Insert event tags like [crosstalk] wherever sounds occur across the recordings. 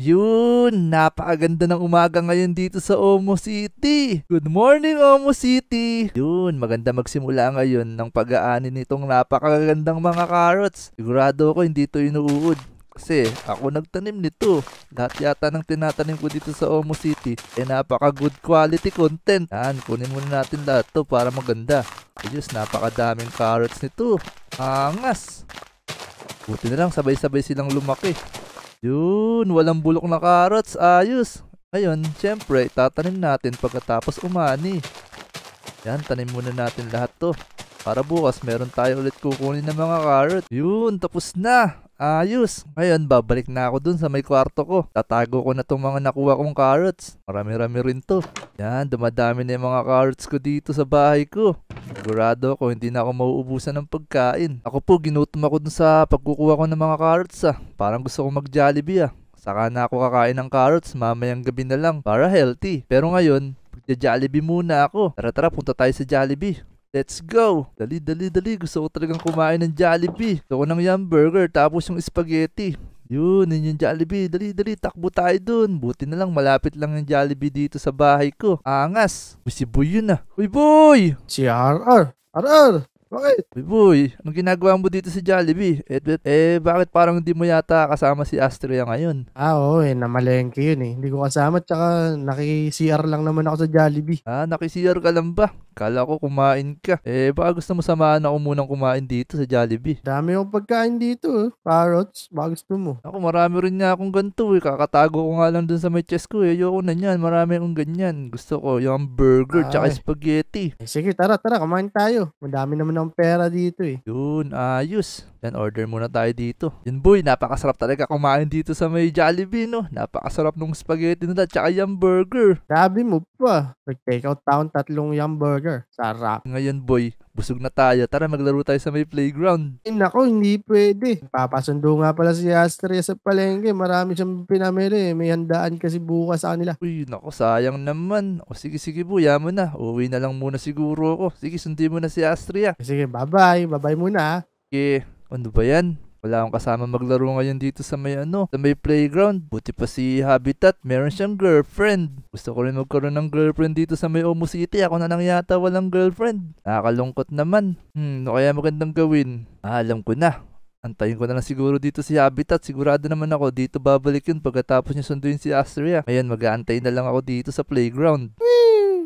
Yun, napakaganda ng umaga ngayon dito sa Omo City. Good morning, Omo City. Yun, maganda magsimula ngayon ng pag aani nitong napakagandang mga carrots. Sigurado ako hindi ito inuud. Kasi ako nagtanim nito. Lahat yata ng tinatanim ko dito sa Omo City eh napaka good quality content. Yan, kunin muna natin lahat to para maganda. Ayos, napakadaming carrots nito. Angas. Buti na lang sabay-sabay silang lumaki. Yun, walang bulok na carrots. Ayos. Ngayon, syempre, tatanim natin pagkatapos umani. Yan, tanim muna natin lahat to. Para bukas, meron tayo ulit kukunin ng mga carrot. Yun, tapos na. Ayos. Ngayon, babalik na ako dun sa may kwarto ko. Tatago ko na itong mga nakuha kong carrots. Marami-rami rin to. Yan, dumadami na yung mga carrots ko dito sa bahay ko. Sigurado ko, hindi na ako mauubusan ng pagkain. Ako po, ginutom ako dun sa pagkukuha ko ng mga carrots ah. Parang gusto kong mag-jollibee ah. Saka na ako kakain ng carrots mamayang gabi na lang para healthy. Pero ngayon, Magja-Jollibee muna ako. Tara tara, punta tayo sa Jollibee. Let's go! Dali, dali, dali. Gusto ko talagang kumain ng Jollibee. Gusto ko ng yam burger tapos yung spaghetti. Yun, yun yung Jollibee. Dali, dali. Takbo tayo dun. Buti na lang malapit lang yung Jollibee dito sa bahay ko. Angas. Uy, si Boy yun ah. Uy, Boy! Si RR. RR! Bakit? Uy, boy, anong ginagawa mo dito sa Jollibee? Eh, eh, bakit parang hindi mo yata kasama si Astria ngayon? Ah, oo eh, namalengke yun eh. Hindi ko kasama, tsaka naki-CR lang naman ako sa Jollibee. Ah, naki-CR ka lang ba? Kala ko kumain ka. Eh, baka gusto mo samahan ako munang kumain dito sa Jollibee. Dami akong pagkain dito. Eh. Carrots, baka gusto mo. Ako, marami rin niya akong ganito eh. Kakatago ko nga lang dun sa may chest ko eh. Ayoko na niyan. Marami akong ganyan. Gusto ko yung burger, ah, tsaka spaghetti. Eh, sige, tara, tara. Kumain tayo. Madami naman ng pera dito eh. Yun, ayos. Then order muna tayo dito. Yun boy, napakasarap talaga kumain dito sa may Jollibee no. Napakasarap nung spaghetti nila tsaka yung burger. Sabi mo ah. pa, mag-take out taon tatlong yung burger. Sarap. Ngayon boy, Busog na tayo. Tara, maglaro tayo sa may playground. Ay, nako, hindi pwede. Papasundo nga pala si Astria sa palengke. Marami siyang pinamili. Eh. May handaan kasi bukas sa kanila. Uy, nako, sayang naman. O sige, sige po, mo na. Uwi na lang muna siguro ako. Sige, sundin mo na si Astria. Ah. Sige, bye-bye. Bye-bye muna. Ah. Sige, ano ba yan? Wala akong kasama maglaro ngayon dito sa may ano, sa may playground. Buti pa si Habitat, meron siyang girlfriend. Gusto ko rin magkaroon ng girlfriend dito sa may Omo City. Ako na lang yata walang girlfriend. Nakakalungkot naman. Hmm, no kaya magandang gawin? Ah, alam ko na. Antayin ko na lang siguro dito si Habitat. Sigurado naman ako dito babalik yun pagkatapos niya sunduin si Astria. Ngayon mag-aantay na lang ako dito sa playground.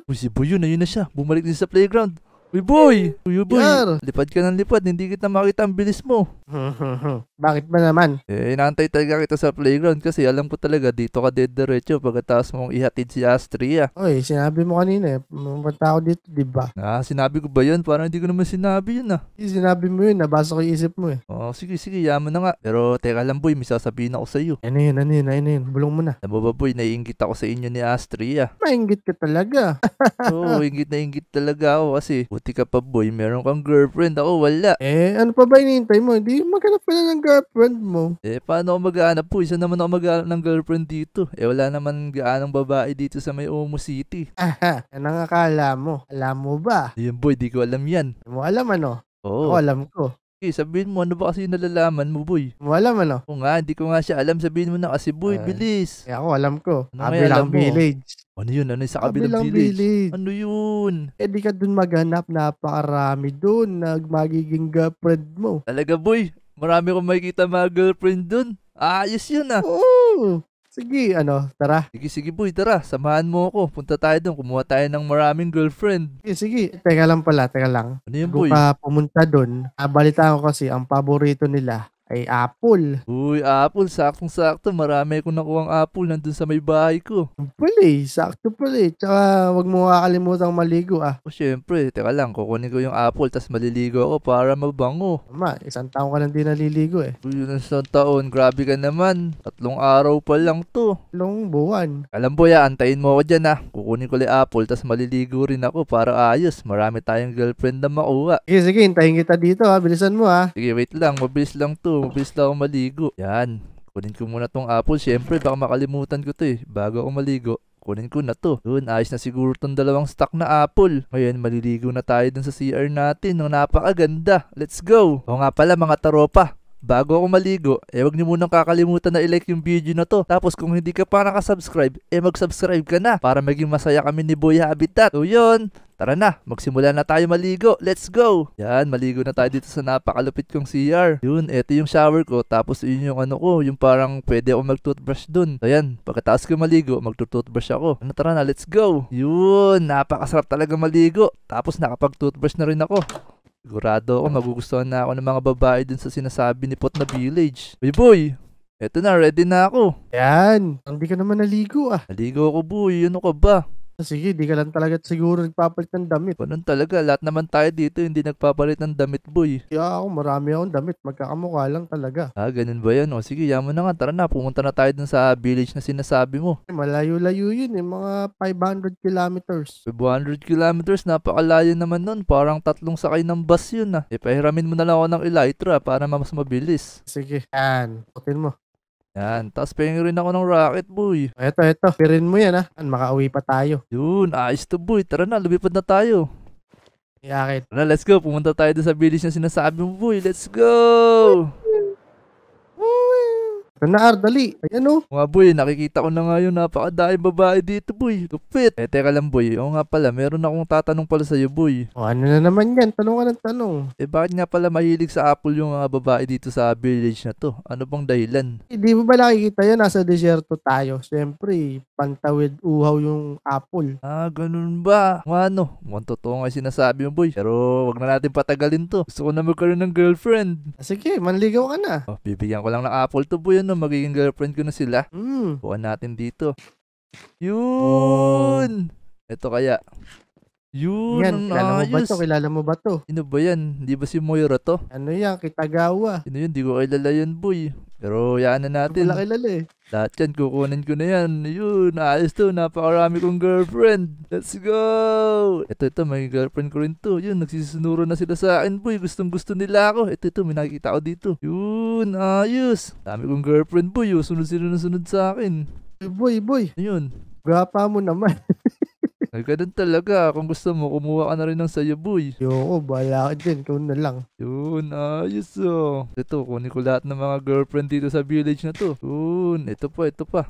Uy, si na yun na siya. Bumalik din sa playground. Uy boy! Uy boy! Yar! Lipad ka ng lipad, hindi kita makita ang bilis mo. [laughs] Bakit ba naman? Eh, inaantay talaga kita sa playground kasi alam ko talaga dito ka dediretso pagkatapos mong ihatid si Astria. Ah. Oy, sinabi mo kanina eh. Pumunta ako dito, di ba? Ah, sinabi ko ba yun? Parang hindi ko naman sinabi yun ah. Eh, sinabi mo yun. Nabasa ko yung isip mo eh. oh, sige, sige. Yaman na nga. Pero teka lang boy, may sasabihin ako sa iyo. Ano yun, ano yun, ano yun. Bulong mo na. Ano ba boy, naiingit ako sa inyo ni Astria. Ah. Maingit ka talaga. [laughs] Oo, oh, ingit na ingit talaga ako kasi buti ka pa boy, meron kang girlfriend. Ako wala. Eh, ano pa ba inihintay mo? Hindi, maghanap ka ng girlfriend mo? Eh, paano ako maghanap po? Isa naman ako maghanap ng girlfriend dito. Eh, wala naman gaanong babae dito sa may Omo City. Aha, anong akala mo? Alam mo ba? Ayun boy, di ko alam yan. Di mo alam ano? Oo. Ako alam ko. Okay, eh, sabihin mo, ano ba kasi yung nalalaman mo, boy? Mo alam ano? Oo nga, hindi ko nga siya alam. Sabihin mo na kasi, boy, Ay. Ah. bilis. Eh, ako alam ko. Ano kaya alam Kabilang mo? village. Ano yun? Ano yung sa kabilang Kabilang village? village. Ano yun? Eh, di ka dun maghanap. Napakarami dun. Nagmagiging girlfriend mo. Talaga, boy? Marami akong makikita mga girlfriend dun. Ayos yun ah. Oo. Sige, ano, tara. Sige, sige boy, tara. Samahan mo ako. Punta tayo doon. Kumuha tayo ng maraming girlfriend. Sige, sige. Teka lang pala, teka lang. Ano yun, boy? pa pumunta doon, abalita ah, ko kasi, ang paborito nila, ay, apple. Uy, apple. Saktong-sakto. Marami akong nakuha ang apple nandun sa may bahay ko. Pala eh. Sakto pala eh. Tsaka wag mo kakalimutang maligo ah. O oh, syempre. Teka lang, kukunin ko yung apple tas maliligo ako para mabango. Tama, isang taon ka lang din naliligo eh. Uy, yun isang taon. Grabe ka naman. Tatlong araw pa lang to. Long buwan. Alam po ya, antayin mo ako dyan ah. Kukunin ko li apple tas maliligo rin ako para ayos. Marami tayong girlfriend na makuha. Sige, sige. Hintayin kita dito ha. Ah. Bilisan mo ah. Sige, wait lang. Mabilis lang to. Mabilis lang ako maligo. Yan. Kunin ko muna tong apple. Siyempre, baka makalimutan ko to eh. Bago ako maligo kunin ko na to. Yun, ayos na siguro tong dalawang stock na apple. Ngayon, maliligo na tayo dun sa CR natin. No, napakaganda. Let's go! O nga pala mga taropa, Bago ako maligo, eh wag niyo munang kakalimutan na i-like yung video na to. Tapos kung hindi ka pa nakasubscribe, eh mag-subscribe ka na para maging masaya kami ni Boy Habitat. So yun, tara na, magsimula na tayo maligo. Let's go! Yan, maligo na tayo dito sa napakalupit kong CR. Yun, eto yung shower ko. Tapos yun yung ano ko, yung parang pwede ako mag-toothbrush dun. So yan, pagkatapos ko maligo, mag-toothbrush ako. Ano, tara na, let's go! Yun, napakasarap talaga maligo. Tapos nakapag-toothbrush na rin ako. Sigurado ako ah. magugustuhan na ako ng mga babae dun sa sinasabi ni Pot na village. Uy boy, eto na, ready na ako. Yan, hindi ka naman naligo ah. Naligo ako boy, ano ka ba? Ah, sige, di ka lang talaga siguro nagpapalit ng damit. Ganun talaga, lahat naman tayo dito hindi nagpapalit ng damit, boy. Kaya ako, marami akong damit, magkakamukha lang talaga. Ah, ganun ba yan? O sige, yaman na nga, tara na, pumunta na tayo dun sa village na sinasabi mo. Eh, malayo-layo yun, eh, mga 500 kilometers. 500 kilometers, napakalayo naman nun, parang tatlong sakay ng bus yun ah. Eh, pahiramin mo na lang ako ng Elytra para mas mabilis. Sige, yan, putin mo. Yan. Tapos piring rin ako ng rocket, boy. Ito, ito. Pirin mo yan, ha? Ah. An, makauwi pa tayo. Yun. Ayos to, boy. Tara na, lumipad na tayo. Yakit. Tara, let's go. Pumunta tayo doon sa village na sinasabi mo, boy. Let's go! Kanar, dali. Ayan o. Oh. Mga boy, nakikita ko na ngayon. yun. Napakadaing babae dito, boy. Lupit. Eh, teka lang, boy. Oo nga pala, meron akong tatanong pala sa'yo, boy. O, ano na naman yan? Tanong ka ng tanong. Eh, bakit nga pala mahilig sa apple yung mga babae dito sa village na to? Ano bang dahilan? Hindi eh, mo ba nakikita yun? Nasa desierto tayo. Siyempre, pantawid uhaw yung apple. Ah, ganun ba? Ano? Mukhang totoo nga sinasabi mo, boy. Pero, wag na natin patagalin to. Gusto ko na magkaroon ng girlfriend. Ah, sige, manligaw ka na. Oh, bibigyan ko lang ng apple to, boy, ano? ano, magiging girlfriend ko na sila. Mm. Buwan natin dito. Oh. Yun! Oh. Ito kaya. Yun, Yan, kilala mo ba to? Kilala mo ba to? Ano ba yan? Di ba si Moira to? Ano yan? Kitagawa. Ano yun? Di ko kilala yun, boy. Pero yan na natin. Wala kilala eh. Lahat yan, kukunin ko na yan. Yun, ayos to. Napakarami kong girlfriend. Let's go! Ito, ito, may girlfriend ko rin to. Yun, nagsisunuro na sila sa akin, boy. Gustong gusto nila ako. Ito, ito, may nakikita ko dito. Yun, ayos. Dami kong girlfriend, boy. Oh, Sunod sila na sunod sa akin. Boy, boy. Ano yun? Gapa mo naman. [laughs] Ay, ganun talaga. Kung gusto mo, kumuha ka na rin ng sayo, boy. Yoko, bahala ka dyan. Ikaw na lang. Yun, ayos oh. Ito, kunin ko lahat ng mga girlfriend dito sa village na to. Yun, ito pa, ito pa.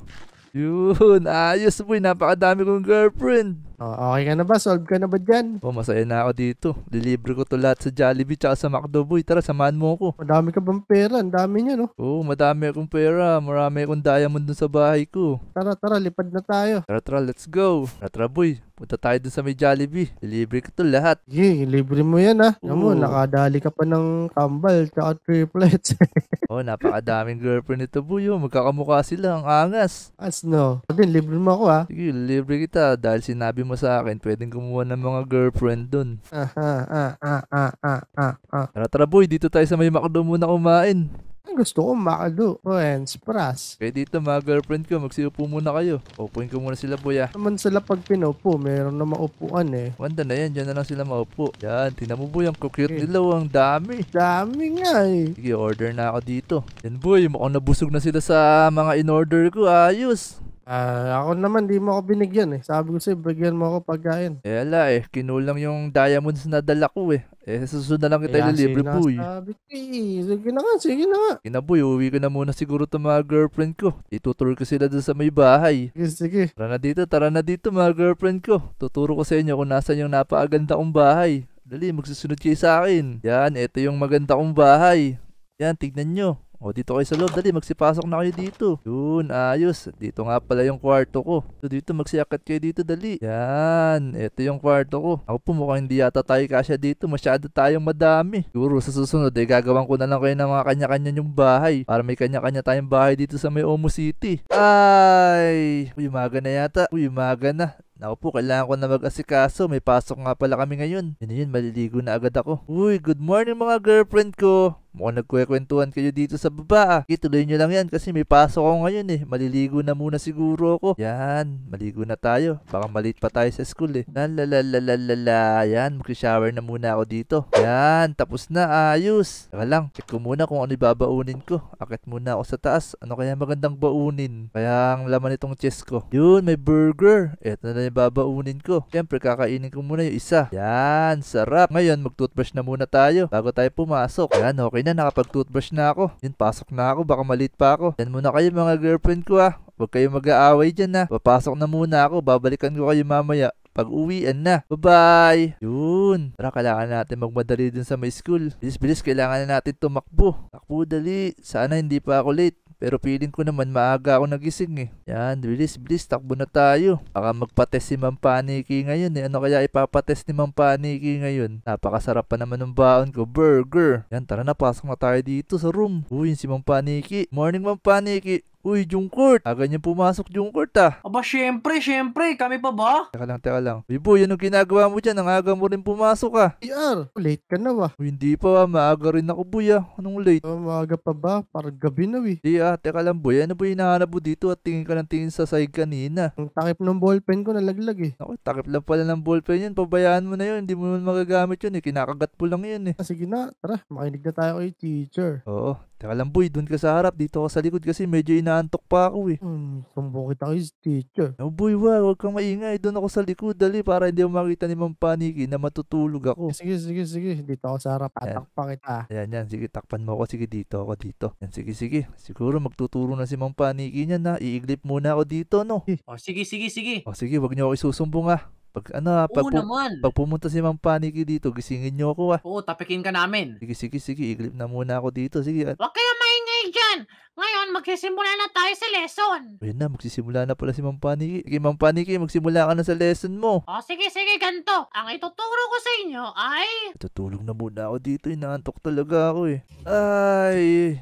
Yun, ayos boy. Napakadami kong girlfriend. Oh, okay ka na ba? Solve ka na ba dyan? Oh, masaya na ako dito. Lilibre ko to lahat sa Jollibee tsaka sa McDo boy. Tara, samahan mo ako. Madami ka bang pera? Ang dami niya, no? Oo, oh, madami akong pera. Marami akong diamond dun sa bahay ko. Tara, tara, lipad na tayo. Tara, tara, let's go. Tara, tara, boy. Punta tayo dun sa may Jollibee. Lilibre ko to lahat. Yee, Yeah, libre mo yan ha. Ah. Alam mo, nakadali ka pa ng kambal tsaka triplets. [laughs] oh, napakadaming girlfriend nito buyo. Oh, magkakamukha sila ang angas. As no. Din, libre mo ako ha. Ah. Sige, libre kita dahil sinabi sabi mo sa akin, pwedeng kumuha ng mga girlfriend doon. Ah, ah, ah, ah, ah, ah, ah. Tara, tara boy, dito tayo sa may McDo muna kumain. Ang gusto ko, McDo, friends, pras. Kaya dito mga girlfriend ko, magsiupo muna kayo. Upuin ko muna sila boya. Ah. Naman sila pag pinupo, mayroon na maupuan eh. Wanda na yan, dyan na lang sila maupo. Yan, tinan mo boy, ang cute okay. nila, ang dami. Dami nga eh. Sige, order na ako dito. Yan boy, mukhang nabusog na sila sa mga in-order ko, ayos. Ah, ako naman di mo ako binigyan eh. Sabi ko sa'yo, bigyan mo ako pagkain. Eh ala eh, kinulang yung diamonds na dala ko eh. Eh susunod na lang kita Kaya ililibre po eh. sinasabi ko eh. Sige na nga, sige na nga. Kinaboy, uwi ko na muna siguro to mga girlfriend ko. Itutur ko sila dun sa may bahay. Sige, sige. Tara na dito, tara na dito mga girlfriend ko. Tuturo ko sa inyo kung nasan yung napakaganda kong bahay. Dali, magsusunod kayo sa akin. Yan, ito yung maganda kong bahay. Yan, tignan nyo. O, dito kayo sa loob. Dali, magsipasok na kayo dito. Yun, ayos. Dito nga pala yung kwarto ko. So, dito, magsiakat kayo dito. Dali. Yan. Ito yung kwarto ko. Ako po, mukhang hindi yata tayo kasya dito. Masyado tayong madami. Siguro, sa susunod, eh, gagawan ko na lang kayo ng mga kanya-kanya yung bahay. Para may kanya-kanya tayong bahay dito sa may Omo City. Ay! Uy, umaga na yata. Uy, umaga na. Naku po, kailangan ko na mag-asikaso. May pasok nga pala kami ngayon. Yun yun, maliligo na agad ako. Uy, good morning mga girlfriend ko. Mukhang nagkwekwentuhan kayo dito sa baba ah. Ituloy nyo lang yan kasi may pasok ako ngayon eh. Maliligo na muna siguro ako. Yan, maligo na tayo. Baka malit pa tayo sa school eh. Lalalalalala. Yan, mag-shower na muna ako dito. Yan, tapos na. Ayos. Teka lang, check ko muna kung ano ibabaunin ko. Akit muna ako sa taas. Ano kaya magandang baunin? Kaya ang laman itong chest ko. Yun, may burger. Ito na yung babaunin ko. Siyempre, kakainin ko muna yung isa. Yan, sarap. Ngayon, mag-toothbrush na muna tayo bago tayo pumasok. Yan, okay na nakapag-toothbrush na ako. Yan, pasok na ako, baka malit pa ako. Yan muna kayo mga girlfriend ko ah. Huwag kayo mag-aaway dyan na. Ah. Papasok na muna ako, babalikan ko kayo mamaya pag uwian na. Bye-bye! Yun. Tara, kailangan natin magmadali dun sa may school. Bilis-bilis, kailangan na natin tumakbo. Takbo, dali. Sana hindi pa ako late. Pero feeling ko naman maaga ako nagising eh. Yan, bilis, bilis, takbo na tayo. Baka magpatest si Ma'am Paniki ngayon eh. Ano kaya ipapatest ni Ma'am Paniki ngayon? Napakasarap pa naman ng baon ko, burger. Yan, tara na, pasok na tayo dito sa room. Uy, si Ma'am Paniki. Morning, Ma'am Paniki. Uy, Jungkurt! Aga niya pumasok, Jungkurt ah! Aba, syempre, syempre! Kami pa ba? Teka lang, teka lang. Uy po, yan ginagawa mo dyan. Ang aga mo rin pumasok ah. PR, late ka na ba? Uy, hindi pa ah. Maaga rin ako, boy ah. Anong late? Uh, maaga pa ba? Parang gabi na eh. Di ah, teka lang, boy. Ano ba hinahanap mo dito at tingin ka lang tingin sa side kanina? Ang takip ng ballpen ko nalaglag eh. Ako, takip lang pala ng ballpen yan. Pabayaan mo na yun. Hindi mo naman magagamit yun eh. Kinakagat po lang yun eh. Ah, sige na, tara. Makinig na tayo kay teacher. Oo. Teka lang, boy. Doon ka sa harap. Dito ka sa likod kasi medyo ina inaantok pa ako eh. Hmm, sumbong kita kay teacher. Oh boy, wa, huwag kang maingay. Doon ako sa likod, dali, para hindi mo makita ni Ma'am Paniki na matutulog ako. Sige, sige, sige. Dito ako sa harap, atakpan kita. Ayan, yan. Sige, takpan mo ako. Sige, dito ako dito. Yan, sige, sige. Siguro magtuturo na si Ma'am Paniki niya na iiglip muna ako dito, no? Eh. Oh, sige, sige, sige. Oh, sige, wag niyo ako isusumbong ah. Pag ano, ah, pag, pu- pag pumunta si Mang Paniki dito, gisingin niyo ako ah. Oo, tapikin ka namin. Sige, sige, sige, iglip na muna ako dito. Sige, ah. Huwag kayo maingay dyan. Ngayon, magsisimula na tayo sa lesson. ayun na, magsisimula na pala si Mang Paniki. Sige, Mang Paniki, magsimula ka na sa lesson mo. O oh, sige, sige, ganito. Ang ituturo ko sa inyo ay... Tutulog na muna ako dito, inaantok talaga ako eh. Ay,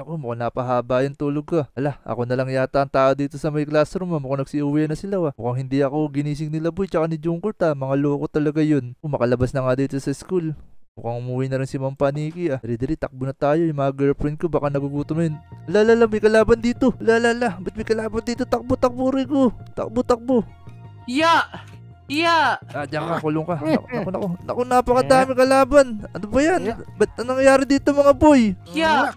Naku, mukhang napahaba yung tulog ko. Ala, ako na lang yata ang tao dito sa may classroom. Ah. Mukhang nagsiuwi na sila. Ah. Mukhang hindi ako ginising nila boy tsaka ni Jungkurt. Ta. Ah. Mga loko talaga yun. Kumakalabas na nga dito sa school. Mukhang umuwi na rin si Ma'am Paniki ah. Dali-dali, takbo na tayo. Yung mga girlfriend ko baka nagugutom yun. Lalala, may kalaban dito. Lalala, ba't may kalaban dito? Takbo, takbo, ko. Takbo, takbo. Ya! Yeah! Ah, diyan ka, kulong ka. Naku, naku, naku. Naku, napakadami kalaban. Ano ba yan? Ba't anong nangyari dito mga boy? Yeah!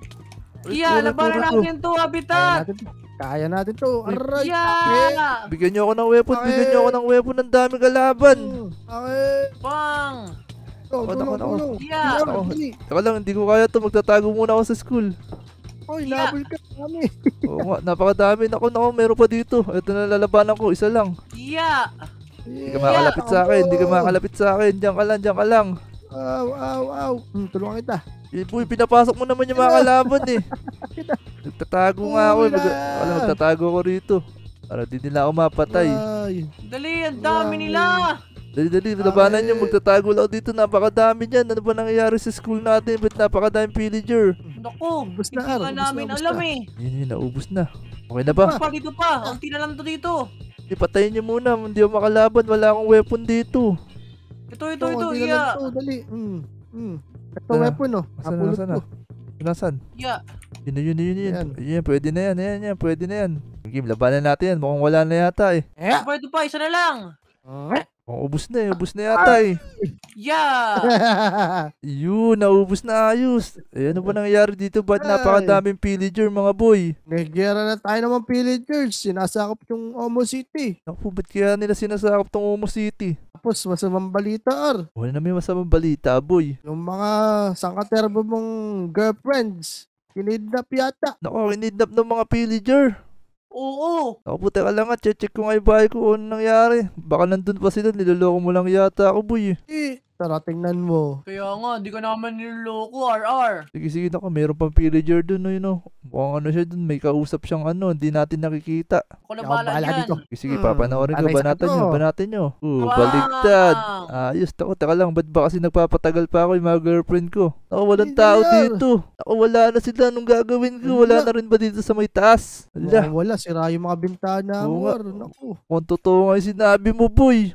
Kia, labanan natin to, habitat. Kaya natin to. Aray. Yeah. Bigyan niyo ako ng weapon. Ake. Bigyan niyo ako ng weapon. Ang dami kalaban. Okay. Pang. Oh, tulong, ako, tulong. Yeah. Oh, Taka lang, hindi ko kaya to. Magtatago muna ako sa school. Oy, yeah. nabol ka dami. [laughs] Oo nga, napakadami. Nako, nako, meron pa dito. Ito na lalabanan ko, isa lang. Yeah. Hindi ka makalapit sa akin, hindi ka makalapit sa akin. Diyan ka lang, diyan ka lang. Aw, aw, aw. Hmm, tulungan kita. Uy, eh, pinapasok mo naman yung mga kalaban eh. [laughs] Nagtatago nga ako. Mag eh. wala, magtatago ako rito. Para di nila ako mapatay. Ay. Dali, ang dami nila! Dali, dali, labanan nyo. Magtatago lang dito. Napakadami niyan. Ano ba nangyayari sa school natin? Ba't napakadami pillager? Naku, ubus na araw. Hindi namin na, alam na. eh. Yun, yun, naubos na. Okay na ba? Pa, dito pa. Unti na lang to dito. Ipatayin nyo muna. Hindi ako makalaban. Wala akong weapon dito. Ito, ito, ito. Oh, yeah. Ito, dali. Mm. Mm. Ito Sana. weapon, no? Apulot ko. Nasaan? Iya. Ah? Yun na, yun na, yun yun. Yan. yan, pwede na yan, yan, yan, pwede na yan. Game, labanan natin yan. Mukhang wala na yata eh. Eh? Pwede pa, isa na lang. Eh? Oh, ubus na eh. Ubus na ah, yata eh. Yeah! [laughs] Yun, naubos na ayos. Eh, ano ba nangyayari dito? Ba't Ay. napakadaming pillager, mga boy? Nagyara na tayo naman pillagers. E sinasakop yung Omo City. Naku, ba't kaya nila sinasakop tong Omo City? Tapos, masamang balita, Ar. Wala na may masamang balita, boy. Yung mga sangkaterbo mong girlfriends, kinidnap yata. Naku, kinidnap ng mga pillager. E Oo. Ako puta ka lang at check ko nga yung bahay ko. Ano nangyari? Baka nandun pa sila. Niloloko mo lang yata ako boy. Eh, eh Tara, tingnan mo. Kaya nga, di ka naman niloko, RR. Sige, sige, nako, meron pang pillager dun, no, you know. Mukhang ano siya dun, may kausap siyang ano, hindi natin nakikita. Ako na bahala yan. Dito. Sige, sige, hmm. papanoorin ko, hmm. banatan nyo, banatan nyo. Uh, wow. baligtad. Ayos, ah, tako, taka lang, ba't ba kasi nagpapatagal pa ako yung mga girlfriend ko? Naku, walang tao dito. Ako, wala na sila, anong gagawin ko? Wala na rin ba dito sa may taas? Wala. Wala, sira yung mga bintana, Oo, Naku. Kung totoo nga yung sinabi mo, boy,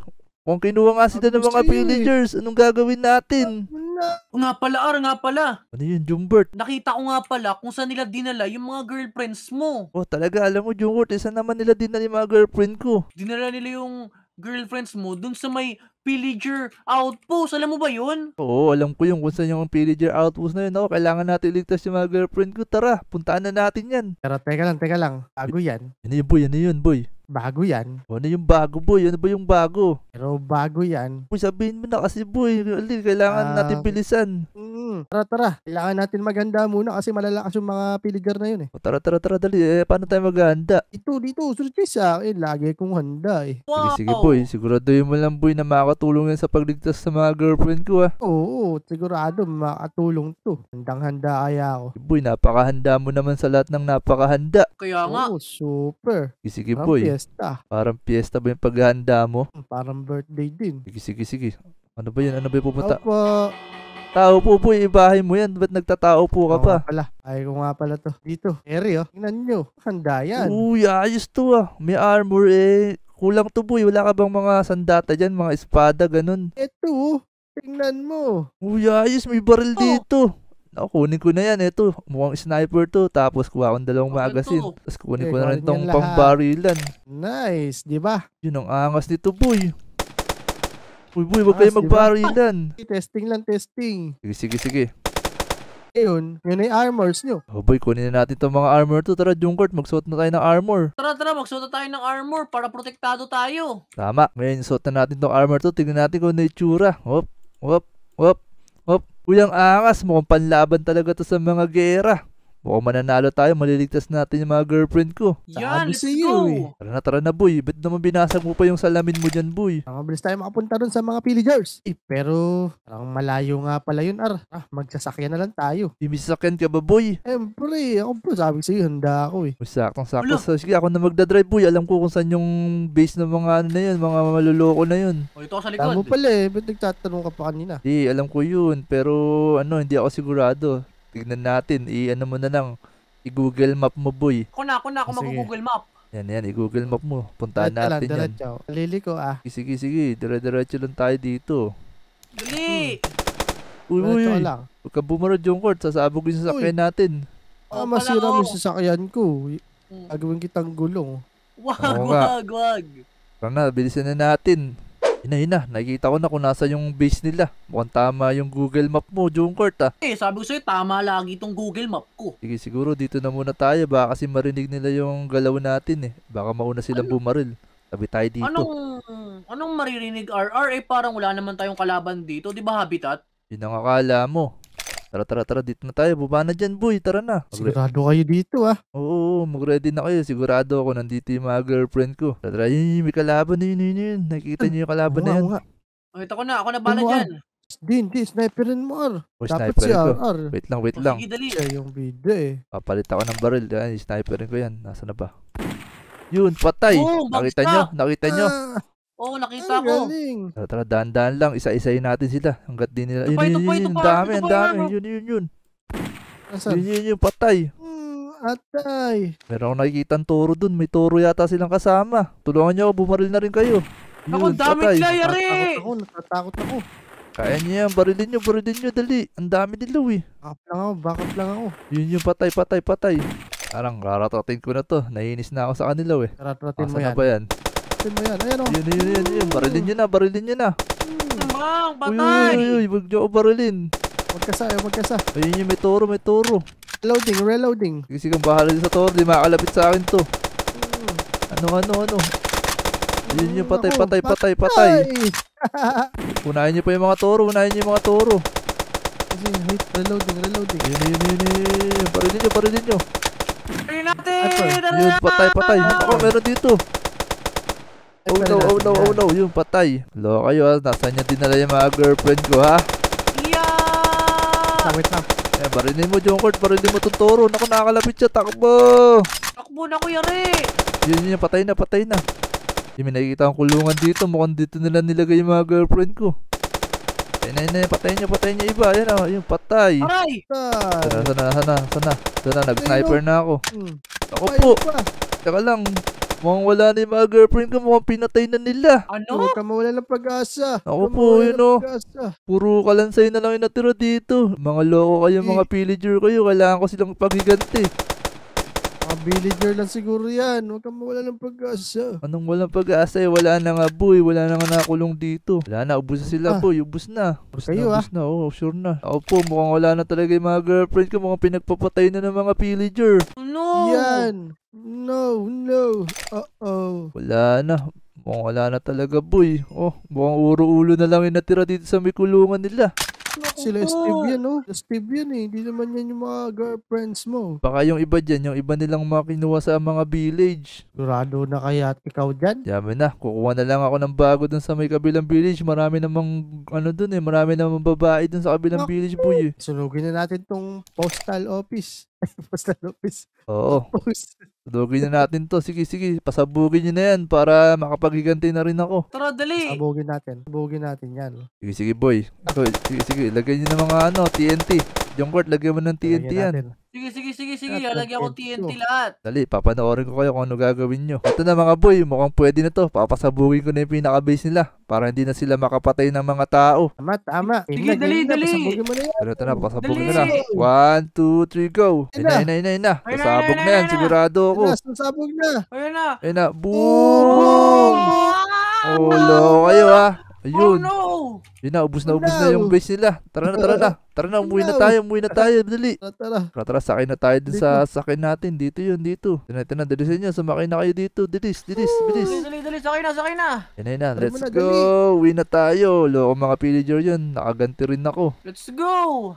kung kinuha nga sila ng mga eh. villagers, anong gagawin natin? Ah, nga pala, Ar, nga pala. Ano yun, Jumbert? Nakita ko nga pala kung saan nila dinala yung mga girlfriends mo. Oh, talaga, alam mo, Jumbert, isa eh, naman nila dinala yung mga girlfriend ko. Dinala nila yung girlfriends mo dun sa may Pillager Outpost. Alam mo ba yun? Oo, alam ko yung kung saan yung Pillager Outpost na yun. Ako, kailangan natin iligtas yung mga girlfriend ko. Tara, puntaan na natin yan. Pero teka lang, teka lang. Bago yan. Ano yun, boy? Ano yun, boy? Bago yan. ano yung bago, boy? Ano ba yung bago? Pero bago yan. Boy, sabihin mo na kasi, boy. Ali, kailangan um, natin bilisan. Mm, tara, tara. Kailangan natin maganda muna kasi malalakas yung mga piligar na yun eh. O, tara, tara, tara, dali. Eh, paano tayo maghanda? Ito, dito. Sulit kayo sa akin. Lagi kong handa eh. Wow. Sige, sige, boy. Siguraduhin mo lang, boy, na makakot makakatulong yan sa pagligtas sa mga girlfriend ko ah. Oo, sigurado makakatulong to. Handang-handa kaya ako. Boy, napakahanda mo naman sa lahat ng napakahanda. Kaya nga. Oo, super. Sige, parang boy. Fiesta. Parang fiesta ba yung paghahanda mo? Hmm, parang birthday din. Sige, sige, sige. Ano ba yan? Ano ba yung pupunta? Opo. Tao po po, ibahay mo yan. Ba't nagtatao po ka pa? Nga pala. Ay ko nga pala to. Dito. Eri oh. Tingnan nyo. Handa yan. Uy, ayos to ah. May armor eh. Kulang to boy. Wala ka bang mga sandata dyan? Mga espada, ganun. Eto, oh. tingnan mo. Uy, ayos. May baril oh. dito. Ako, kunin ko na yan. Eto, mukhang sniper to. Tapos, kuha akong dalawang okay, magazine. Ito. Tapos, kunin okay, ko na rin tong pangbarilan. Nice, di ba? Yun ang angas nito, boy. Uy, boy, huwag kayo magbarilan. Testing lang, testing. Sige, sige, sige. Ayun, yun ay armors nyo. Oh boy, kunin na natin itong mga armor to. Tara, Junkert, magsuot na tayo ng armor. Tara, tara, magsuot na tayo ng armor para protektado tayo. Tama. Ngayon, suot na natin itong armor to. Tingnan natin kung ano itsura. Hop, hop, hop, hop. Uyang angas, mukhang panlaban talaga to sa mga gera. Mukhang mananalo tayo, maliligtas natin yung mga girlfriend ko. Yan, Sabi let's go! Eh. Tara na, tara na, boy. Ba't naman binasag mo pa yung salamin mo dyan, boy? Nakabilis tayo makapunta dun sa mga pillagers. Eh, pero parang malayo nga pala yun, Ar. Ah, magsasakyan na lang tayo. Imisakyan ka ba, boy? Siyempre, ako bro, sabi ko sa'yo, handa ako eh. O, saktong sakto. So, sige, ako na magdadrive, boy. Alam ko kung saan yung base ng mga ano na yun, mga maluloko na yun. O, ito sa likod. mo pala eh, ba't nagtatanong ka pa kanina? Di, alam ko yun, pero ano, hindi ako sigurado. Tignan natin, i-ano mo na lang. I-Google map mo, boy. Ako na, ako na, ako mag-Google map. Yan, yan, i-Google map mo. Puntaan natin lang, yan. Lili ko, ah. Sige, sige, dire-diretso lang tayo dito. Dali! Uy, uy, uy. Huwag ka bumarod yung court, sasabog yung sasakyan uy. natin. Oh, ah, masira mo yung oh. sasakyan ko. Hmm. Gagawin kitang gulong. Wag, wag, wag. Tara na, bilisan na natin. Yun na, yun Nakikita ko na kung nasa yung base nila. Mukhang tama yung Google Map mo, Jungkort ah. Eh, sabi ko sa'yo, tama lagi itong Google Map ko. Sige, siguro dito na muna tayo. Baka kasi marinig nila yung galaw natin eh. Baka mauna silang ano? bumaril. Sabi tayo dito. Anong, anong maririnig RR? Eh, parang wala naman tayong kalaban dito. Di ba habitat? Yun ang akala mo. Tara, tara, tara. Dito na tayo. Buba na dyan, boy. Tara na. Magre- Sigurado kayo dito, ah. Oo, mag-ready na kayo. Sigurado ako nandito yung mga girlfriend ko. Tara, tara. Yun, yun, may kalaban na yun, yun, yun. Nakikita niyo yung kalaban na ano, yun. Ano nga. Nakita oh, ko na, ako na bala Gumawa. Ano, ah? dyan. Hindi, hindi. Sniperin mo, ar. Ah. O, oh, Dapat sniper si RR. Wait lang, wait oh, lang. sige, dali. Siya yung video eh. Papalit ako ng barrel. Yan, sniper ko yan. Nasaan na ba? Yun, patay. Oh, bagsak! nakita nyo? Nakita nyo? Ah. Oo, oh, nakita Ay, ko. Galing. Tara, tara, dahan-dahan lang. Isa-isayin natin sila. Hanggat din nila. Yun, yun, yun, Ang dami, ang dami. Yun, yun, yun. Yun, yun, yun. Patay. Hmm, atay. Meron akong nakikita ang toro dun. May toro yata silang kasama. Tulungan niyo ako. Bumaril na rin kayo. Yun, ako, dami player eh. Natatakot ako, natatakot ako. Kaya niya yan. Barilin niyo, barilin niyo. Dali. Ang dami nila eh. Backup lang ako, backup lang ako. Yun yun, patay, patay, patay. Parang raratratin ko na to. Nainis na ako sa kanila eh. Raratratin ah, mo yan. Asan na ba yan? Patayin mo yan. Ayan o. Oh. Yun, yun, yun, yun. Barilin nyo na, barilin nyo na. Mang, patay! Uy, uy, uy, huwag nyo ako barilin. Magkasa, ayaw magkasa. Ayun yun, may toro, may toro. Reloading, reloading. Kasi kang bahala sa toro, di makakalapit sa akin to. Ano, ano, ano. Yun patay, patay, patay, patay. [laughs] unahin nyo pa yung mga toro, unahin nyo yung mga toro. Kasi, wait, reloading, reloading. Yun, yun, yun, yun. Barilin nyo, barilin nyo. Barilin natin! Yun, patay, patay. Ako, meron dito. Oh no, oh no, oh no, yung patay. Lo kayo ha, ah. nasa niya dinala yung mga girlfriend ko ha. Yeah! Ah, wait lang. Eh, barilin mo Jongkort, barilin mo tuturo. Naku, nakakalapit siya, takbo! Takbo na kuya Re! Yun yun, patay na, patay na. Yung may nakikita akong kulungan dito, mukhang dito nila nilagay yung mga girlfriend ko. Ayun, na, na, patay niya, patay niya iba. Oh. Ayun, oh, yung patay. Aray! Sana, sana, sana, sana. Sana, nag-sniper na ako. Hmm. Ako po. Teka lang, Mukhang wala na yung mga girlfriend ko. Mukhang pinatay na nila. Ano? Puta mo, wala ng pag-asa. Ako Puta po, mo, wala yun o. Oh. Puro kalansay na lang yung natira dito. Mga loko kayo, mga eh. pillager kayo. Kailangan ko silang paghiganti. Mga villager lang siguro yan. Huwag kang mawala ng pag-asa. Anong walang pag-asa eh? Wala na nga boy. Wala na nga nakulong dito. Wala na. Ubus na sila Ah. boy. Ubus na. Ubus Kayo, ah. na. ah. na. Oh, sure na. Ako po, mukhang wala na talaga yung mga girlfriend ko. Mukhang pinagpapatay na ng mga pillager. Ano? Yan. No, no. Uh-oh. Wala na. Mukhang wala na talaga, boy. Oh, mukhang uro-ulo na lang yung natira dito sa may kulungan nila. Sila Steve yan, oh. Steve yan, eh. Hindi naman yan yung mga girlfriends mo. Baka yung iba dyan, yung iba nilang makinuha sa mga village. Sigurado na kaya at ikaw dyan? Yaman na. Kukuha na lang ako ng bago dun sa may kabilang village. Marami namang, ano dun eh, marami namang babae dun sa kabilang Naku. village, boy. Eh. Sunugin na natin tong postal office. [laughs] postal office. Oo. Post. Tulogin na natin to. Sige, sige. Pasabugin nyo na yan para makapaghiganti na rin ako. Tara, dali! Pasabugin natin. Pasabugin natin yan. Sige, sige, boy. Sige, sige. Lagay nyo ng mga ano, TNT. Yung court, lagyan mo ng TNT yan. Sige, sige, sige, sige. Lagyan ko TNT lahat. Dali, papanoorin ko kayo kung ano gagawin nyo. Ito na mga boy, mukhang pwede na to. Papasabugin ko na yung pinaka-base nila para hindi na sila makapatay ng mga tao. Tama, tama. Sige, dali, dali. Pero ito na, papasabugin ko na. 1, 2, 3, go. Ina, ina, ina, ina. Pasabog na yan, sigurado ako. Sasabog na. Ayun na. Ayun na. Boom! Ulo kayo ah. Ayun. Oh no! Yun na, ubus na, ubus na yung base nila. Tara na, tara na. [laughs] Tara na, umuwi na tayo, oh. umuwi na tayo, dali. Tara. Tara, sakay na tayo dun sa sakin natin. Dito yun, dito. Tina, tina, dalisin nyo, sumakay na kayo dito. Dilis, dilis, bilis. Dali, dali, sakay na, sakay na. Yan na, let's go. Uwi na tayo. Loko mga pillager yun. Nakaganti rin ako. Let's go.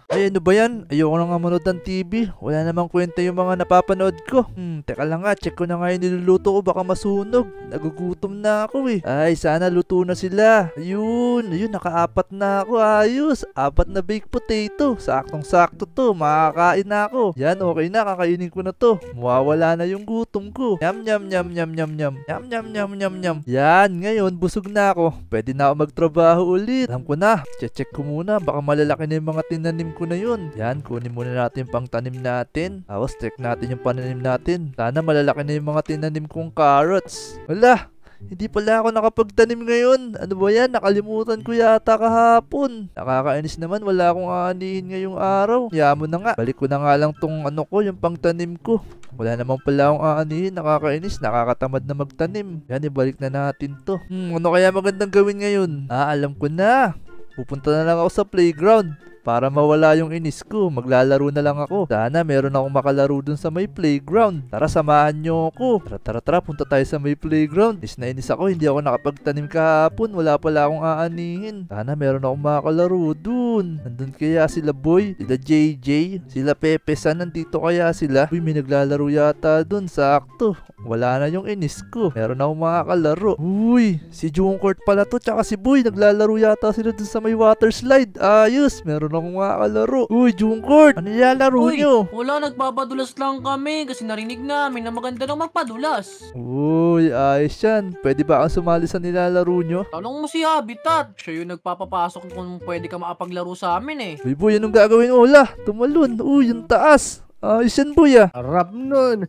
Ay, ano ba yan? Ayoko na nga manood ng TV. Wala namang kwenta yung mga napapanood ko. Hmm, teka lang nga, check ko na nga yung niluluto ko. Baka masunog. Nagugutom na ako eh. Ay, sana luto na sila. Ayun, ayun, nakaapat na ako. Ayos, apat na baked potato dito. Saktong sakto to. Makakain na ako. Yan, okay na. Kakainin ko na to. Mawawala na yung gutom ko. Yum, yum, yum, yum, yum, yum. Yum, yum, yum, yum, yum. Yan, ngayon busog na ako. Pwede na ako magtrabaho ulit. Alam ko na. Check ko muna. Baka malalaki na yung mga tinanim ko na yun. Yan, kunin muna natin pang tanim natin. Tapos check natin yung pananim natin. Sana malalaki na yung mga tinanim kong carrots. Wala, hindi pala ako nakapagtanim ngayon. Ano ba yan? Nakalimutan ko yata kahapon. Nakakainis naman. Wala akong aanihin ngayong araw. Yamo na nga. Balik ko na nga lang tong ano ko, yung pangtanim ko. Wala naman pala akong aanihin. Nakakainis. Nakakatamad na magtanim. Yan, ibalik na natin to. Hmm, ano kaya magandang gawin ngayon? Ah, alam ko na. Pupunta na lang ako sa playground. Para mawala yung inis ko, maglalaro na lang ako. Sana meron akong makalaro dun sa may playground. Tara, samahan nyo ako. Tara, tara, tara, punta tayo sa may playground. Inis na inis ako, hindi ako nakapagtanim kahapon. Wala pala akong aanihin. Sana meron akong makalaro dun. Nandun kaya sila boy, sila JJ, sila Pepe, saan nandito kaya sila? Uy, may naglalaro yata dun, sakto. Wala na yung inis ko. Meron akong makakalaro. Uy, si Jungcourt pala to, tsaka si Boy. Naglalaro yata sila dun sa may water slide. Ayos, meron meron ano akong makakalaro. Uy, Jungkort, ano nilalaro Uy, nyo? Wala, nagpapadulas lang kami kasi narinig namin na maganda nang magpadulas. Uy, ayos yan. Pwede ba akong sumali sa nilalaro nyo? Tanong mo si Habitat. Siya yung nagpapapasok kung pwede ka makapaglaro sa amin eh. Uy, boy, anong gagawin mo? Wala, tumalon. Uy, yung taas. Ah, yan, po ya. Harap nun.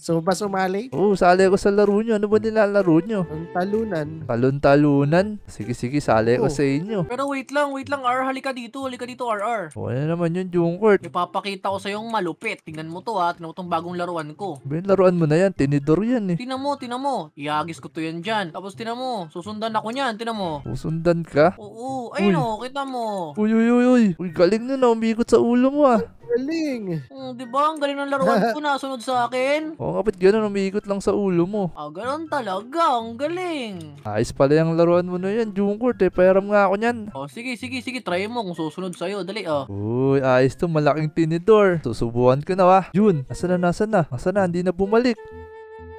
so [laughs] ba sumali? Oo, oh, sali ako sa laro nyo. Ano ba nilalaro nyo? Ang talunan. Talon-talunan? Sige, sige, sali ako oh. sa inyo. Pero wait lang, wait lang, R. Halika dito, halika dito, RR. O, oh, ano naman yun, Junkert? Ipapakita ko sa'yo yung malupit. Tingnan mo to, ha. Tingnan mo tong bagong laruan ko. Ben, laruan mo na yan. Tinidor yan, eh. Tingnan mo, tingnan mo. Iagis ko to yan dyan. Tapos tingnan mo. Susundan ako niyan, tingnan mo. Susundan ka? Oo, oo. Ayun, oh. kita mo. Uy, uy, uy, uy. Uy, galing nun, na. Oh. Umikot sa ulo mo, ah. Galing. Mm, di ba? Ang galing ng laruan ko, [laughs] nasunod sa akin. Oo, oh, kapit ganun, umiikot lang sa ulo mo. Ah, ganun talaga. Ang galing. Ayos pala yung laruan mo na yan, Jungkurt eh. Payaram nga ako niyan. Oh, sige, sige, sige. Try mo kung susunod sa'yo. Dali, oh. Uy, ayos to. Malaking tinidor. Susubuhan ko na, ah. Jun, asa na, nasa na? Asa na? Hindi na bumalik.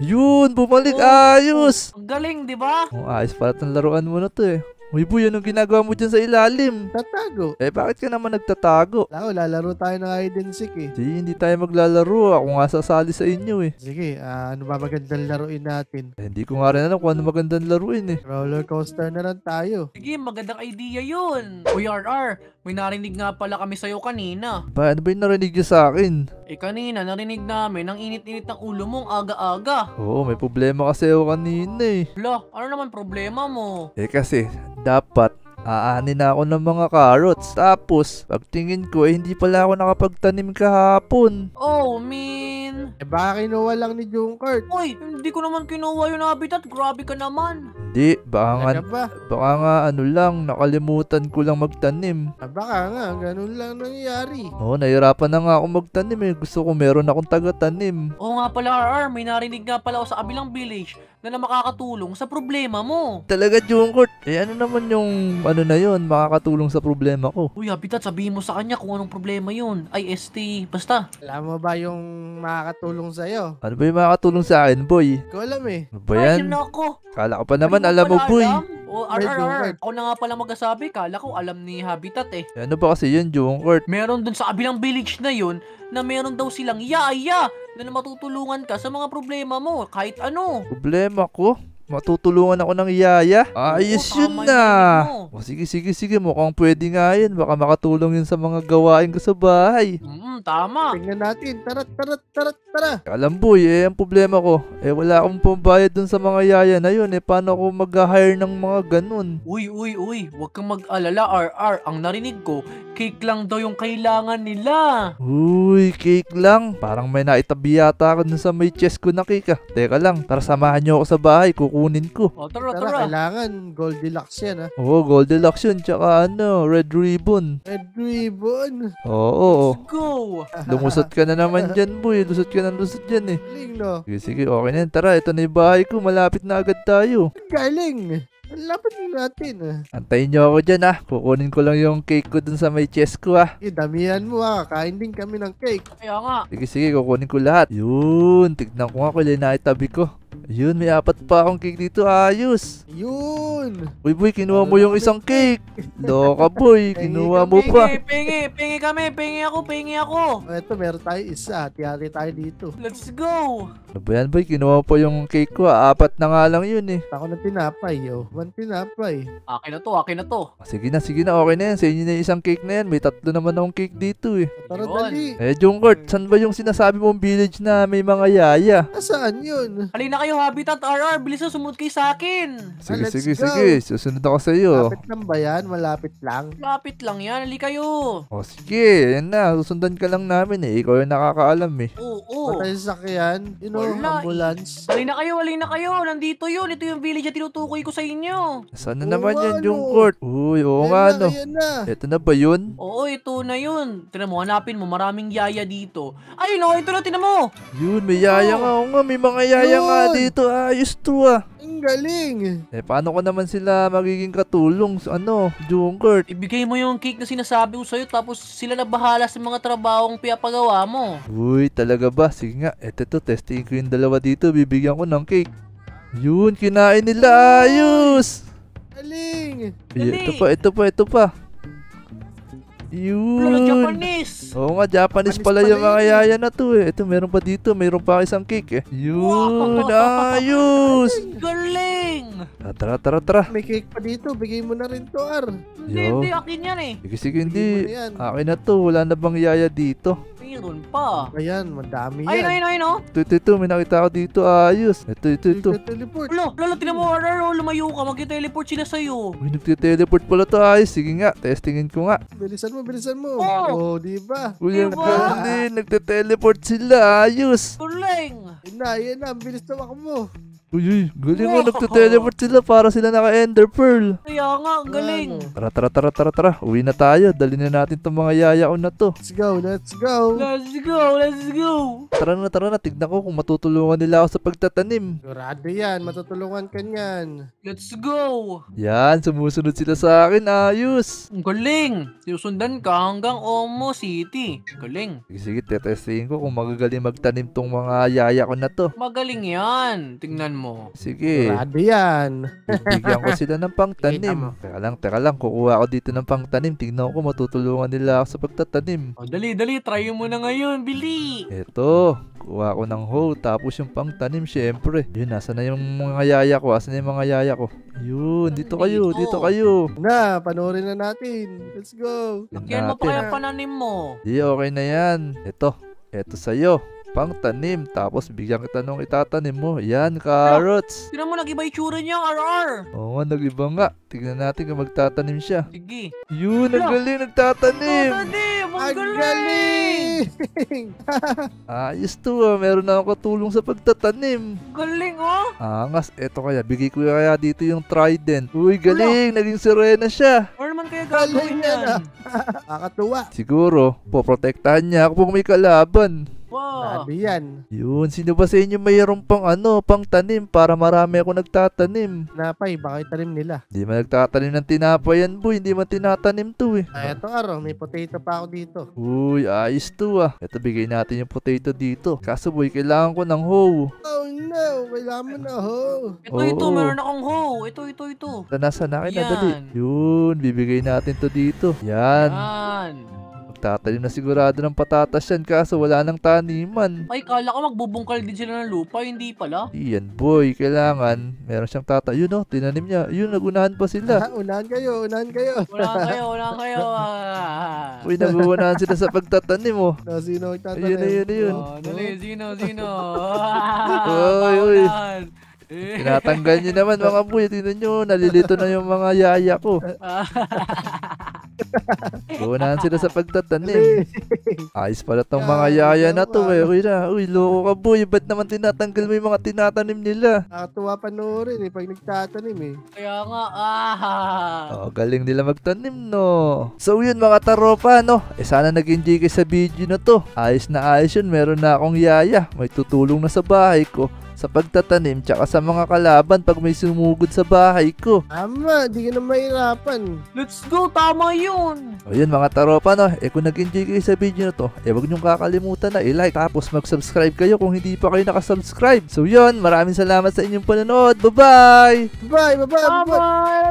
Yun, bumalik. Oh, ayos. Ang galing, di ba? Oh, ayos pala itong laruan mo na to eh. Uy, boy, anong ginagawa mo dyan sa ilalim? Tatago. Eh, bakit ka naman nagtatago? Ako, lalaro tayo ng hide and seek eh. Sige, hindi tayo maglalaro. Ako nga sasali sa inyo eh. Sige, ah, ano ba magandang laruin natin? Eh, hindi ko nga rin alam kung ano magandang laruin eh. Roller coaster na lang tayo. Sige, magandang idea yun. Uy, RR, may narinig nga pala kami sa'yo kanina. Ba, ano ba yung narinig niya sa akin? Eh, kanina narinig namin ang init-init ng ulo mong aga-aga. Oo, may problema kasi ako kanina eh. Wala, ano naman problema mo? Eh, kasi dapat aani na ako ng mga carrots. Tapos, pagtingin ko eh, hindi pala ako nakapagtanim kahapon. Oh, min Eh baka kinuha lang ni Junkert. Uy, hindi ko naman kinuha yung habitat. Grabe ka naman. Hindi, baka nga, ba? baka nga ano lang, nakalimutan ko lang magtanim. Ah, baka nga, ganun lang nangyari. oh, nahirapan na nga ako magtanim eh. Gusto ko meron akong taga-tanim. oh nga pala, RR. May narinig nga pala ako sa abilang village na, na makakatulong sa problema mo. Talaga, Jungkurt. Eh, ano naman yung ano na yon makakatulong sa problema ko? Uy, Habitat, sabihin mo sa kanya kung anong problema yun. IST, basta. Alam mo ba yung makakatulong sa'yo? Ano ba yung makakatulong sa akin, boy? Ko alam eh. Ano ba yan? Ay, nako. Kala ko pa naman, Ay, alam mo, boy. Alam? O, oh, RRR. Ako na nga pala magkasabi. Kala ko alam ni Habitat eh. eh ano ba kasi yun, Junkert? Meron dun sa abilang village na yun na meron daw silang ya-ya na matutulungan ka sa mga problema mo. Kahit ano. Problema ko? Matutulungan ako ng yaya. Ayos Oo, yun na. Ah. yun, O sige, sige, sige. Mukhang pwede nga yan. Baka makatulong yun sa mga gawain ko sa bahay. Mm, tama. Tingnan natin. Tara, tara, tara, tara. Alam boy, eh, ang problema ko, eh, wala akong pambayad dun sa mga yaya na yun, eh, paano ako mag-hire ng mga ganun? Uy, uy, uy, huwag kang mag-alala, RR. Ang narinig ko, cake lang daw yung kailangan nila. Uy, cake lang. Parang may naitabi yata ako dun sa may chest ko na cake ah. Teka lang, tara samahan nyo ako sa bahay, kukunin ko. O, oh, tara, Tara, tara. kailangan Goldilocks yan ha. Ah. Oo, Goldilocks yun, tsaka ano, Red Ribbon. Red Ribbon. Oo, oo. Let's go. [laughs] Lumusot ka na naman dyan, boy. Lusot ka na lusot dyan eh. Galing no. Sige, sige, okay na yun. Tara, ito na yung bahay ko. Malapit na agad tayo. Galing. Laban natin ah. Antayin nyo ako dyan ah. Pukunin ko lang yung cake ko dun sa may chest ko ah. Eh, damihan mo ah. Kain din kami ng cake. Kaya nga. Sige, sige. Kukunin ko lahat. Yun. Tignan ko nga kung na itabi ko. Yun, may apat pa akong cake dito. Ayos. Yun. Uy, boy, kinuha mo yung isang cake. [laughs] Loka, boy. Kinuha mo pa. Pingi, pingi Pingi kami. Pingi ako, pingi ako. Ito, meron tayo isa. Tiyari tayo dito. Let's go. Ano yan, boy? Kinuha mo pa yung cake ko. Ah. Apat na nga lang yun eh. Ako na tinapay, yo. One tinapay. Akin na to, akin na to. Ah, sige na, sige na. Okay na yan. Sa inyo na yung isang cake na yan. May tatlo naman akong cake dito eh. Tara, dali. Eh, Jungkort, saan ba yung sinasabi mong village na may mga yaya? Nasaan yun? Halina kayo, Habitat RR, bilis na sumunod kay sa akin. Sige, ah, sige, go. sige. Susunod ako sa iyo. Malapit lang ba yan? Malapit lang? Malapit lang yan. Hali kayo. O oh, sige, yan na. Susundan ka lang namin eh. Ikaw yung nakakaalam eh. Oo, oo. Patay sa sakyan. You know, Wala. ambulance. Halay na kayo, halay na kayo. Nandito yun. Ito yung village na tinutukoy ko sa inyo. Sana oo, naman yan yung ano? court. Uy, oo nga na, no. Ito na ba yun? Oo, ito na yun. Tinan mo, hanapin mo. Maraming yaya dito. Ay, no, oh, ito na, tinan mo. Yun, may yaya oh. nga. Oo nga, may mga yaya yun. nga dito nito, ayos to ah. Ang galing. Eh, paano ko naman sila magiging katulong sa ano, Junkert? Ibigay mo yung cake na sinasabi ko sa'yo tapos sila na bahala sa mga trabahong pinapagawa mo. Uy, talaga ba? Sige nga, eto to, testing ko yung dalawa dito, bibigyan ko ng cake. Yun, kinain nila, ayos! Galing! Galing. Ito pa, ito pa, ito pa. Yun. Japanese. Oo nga, Japanese, pala, yung mga yaya na to eh. Ito, meron pa dito. Meron pa isang cake eh. Yun. Wow. Ayos. Galing. Tara, ah, tara, tara, tara. May cake pa dito. Bigay mo na rin to, Ar. Hindi, hindi. Akin yan eh. Sige, sige, hindi. Akin na to. Wala na bang yaya dito? Mayroon pa. Ayan, madami yan. Ayun, ayun, ayun, oh. Ito, ito, ito. ako dito. Ayos. Ito, ito, ito. Nagte-teleport. Lalo, lalo, tinan mo, Araro. Lumayo ka. Magte-teleport sila sa'yo. Uy, nagte-teleport pala tayo. Sige nga, testingin ko nga. Bilisan mo, bilisan mo. Oh, oh di ba? Uy, ang diba? galing. Nagte-teleport sila. Ayos. Kuling. Yun na, yun na. Ang bilis na ako mo. Uy, uy, galing oh, nagte-teleport sila para sila naka-ender pearl. Kaya nga, ang galing. Tara, tara, tara, tara, tara. Uwi na tayo. Dali na natin itong mga yayaon na to. Let's go, let's go. Let's go, let's go. Tara na, tara na. Tignan ko kung matutulungan nila ako sa pagtatanim. Sigurado yan, matutulungan ka niyan. Let's go. Yan, sumusunod sila sa akin. Ayos. Ang galing. Susundan ka hanggang Omo City. Galing. Sige, sige, tetestingin ko kung magagaling magtanim tong mga yaya na to. Magaling yan. Tingnan mo. Sige. Sigurado yan. Bigyan ko sila ng pangtanim. Teka lang, teka lang. Kukuha ako dito ng pangtanim. Tingnan ko matutulungan nila ako sa pagtatanim. O, oh, dali, dali. Try mo na ngayon. Bili! Ito. Kuha ko ng hoe. Tapos yung pangtanim, syempre. Yun, nasa na yung mga yaya ko? Asan na yung mga yaya ko? Yun, dito kayo, dito kayo. Na, panoorin na natin. Let's go. Lagyan mo pa kaya pananim mo. Di, okay na yan. Ito. Ito sa'yo pangtanim. Tapos bigyan kita nung itatanim mo. Yan, carrots. Ano? Tira mo, nag-iba itsura niya, RR. Oo nga, nag nga. Tignan natin kung magtatanim siya. Sige. Yun, nagaling galing, nagtatanim. Nagtatanim, ang galing. [laughs] Ayos to, ah. meron na ako tulong sa pagtatanim. Galing, oh. Angas, eto kaya, bigay ko kaya dito yung trident. Uy, galing, naging sirena siya. Or ano kaya gagawin yan. [laughs] Nakakatuwa. Siguro, poprotektahan niya ako kung may kalaban. Wow. Grabe yan. Yun, sino ba sa inyo mayroon pang ano, pang tanim para marami ako nagtatanim? Tinapay, baka yung tanim nila. Hindi man nagtatanim ng tinapay yan, boy. Hindi man tinatanim to eh. Ay, ah, eto araw, may potato pa ako dito. Uy, ayos to ah. Eto, bigay natin yung potato dito. Kaso boy, kailangan ko ng hoe. Oh no, kailangan mo na hoe. Ito, oh, ito, meron akong hoe. Ito, ito, ito. Nasa na akin na, dali. Yun, bibigay natin to dito. Yan. Yan. Nagtatanim na sigurado ng patatas yan kaso wala nang taniman. Ay, kala ko magbubungkal din sila ng lupa, hindi pala. Iyan boy, kailangan meron siyang tata. Yun oh, tinanim niya. Yun, nagunahan pa sila. Ah, unahan kayo, unahan kayo. unahan [laughs] kayo, unahan kayo. Ah. [laughs] Uy, naguunahan sila sa pagtatanim oh. No, sino magtatanim? Ayun, ayun, ayun. Oh, sino, sino? [laughs] Uy, uy. Tinatanggal niyo naman mga boy. Tingnan niyo, nalilito na yung mga yaya ko. Kunan sila sa pagtatanim. [laughs] Ayos pala tong mga yaya na to eh. Uy na, uy, loko ka boy. Ba't naman tinatanggal mo yung mga tinatanim nila? Nakatuwa panoorin eh, pag nagtatanim eh. Kaya nga, ah! Oh, galing nila magtanim no. So yun mga taropa no. Eh sana nag-enjoy sa video na to. Ayos na ayos yun, meron na akong yaya. May tutulong na sa bahay ko sa pagtatanim tsaka sa mga kalaban pag may sumugod sa bahay ko. Tama, di ka na mahirapan. Let's go, tama yun! O yun mga taropa no, eh kung nag-enjoy kayo sa video na to, eh wag nyong kakalimutan na i-like tapos mag-subscribe kayo kung hindi pa kayo nakasubscribe. So yun, maraming salamat sa inyong panonood. Bye-bye! bye Bye-bye!